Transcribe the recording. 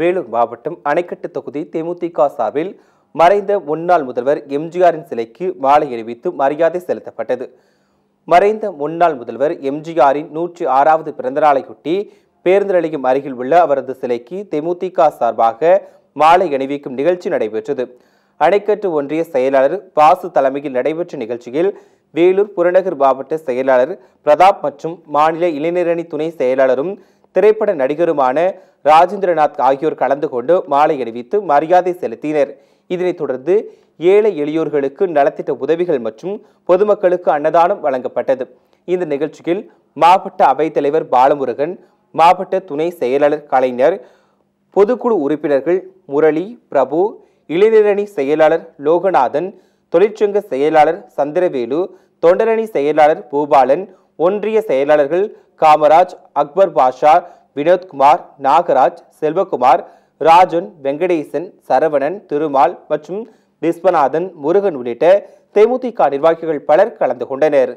வேலூர் மாவட்டம் அணைக்கட்டு தொகுதி தேமுதிக சார்பில் மறைந்த முன்னாள் முதல்வர் எம்ஜிஆரின் சிலைக்கு மாலை அணிவித்து மரியாதை செலுத்தப்பட்டது மறைந்த முன்னாள் முதல்வர் எம்ஜிஆரின் நூற்றி ஆறாவது பிறந்தநாளையொட்டி பேருந்து நிலையம் அருகில் உள்ள அவரது சிலைக்கு தேமுதிக சார்பாக மாலை அணிவிக்கும் நிகழ்ச்சி நடைபெற்றது அணைக்கட்டு ஒன்றிய செயலாளர் பாசு தலைமையில் நடைபெற்ற நிகழ்ச்சியில் வேலூர் புறநகர் மாவட்ட செயலாளர் பிரதாப் மற்றும் மாநில இளைஞரணி துணை செயலாளரும் திரைப்பட நடிகருமான ராஜேந்திரநாத் ஆகியோர் கலந்து கொண்டு மாலை அணிவித்து மரியாதை செலுத்தினர் இதனைத் தொடர்ந்து ஏழை எளியோர்களுக்கு நலத்திட்ட உதவிகள் மற்றும் பொதுமக்களுக்கு அன்னதானம் வழங்கப்பட்டது இந்த நிகழ்ச்சியில் மாவட்ட அவைத்தலைவர் பாலமுருகன் மாவட்ட துணை செயலாளர் கலைஞர் பொதுக்குழு உறுப்பினர்கள் முரளி பிரபு இளைஞரணி செயலாளர் லோகநாதன் தொழிற்சங்க செயலாளர் சந்திரவேலு தொண்டரணி செயலாளர் பூபாலன் ஒன்றிய செயலாளர்கள் காமராஜ் அக்பர் பாஷா வினோத்குமார் நாகராஜ் செல்வகுமார் ராஜன் வெங்கடேசன் சரவணன் திருமால் மற்றும் விஸ்வநாதன் முருகன் உள்ளிட்ட தேமுதிக நிர்வாகிகள் பலர் கலந்து கொண்டனர்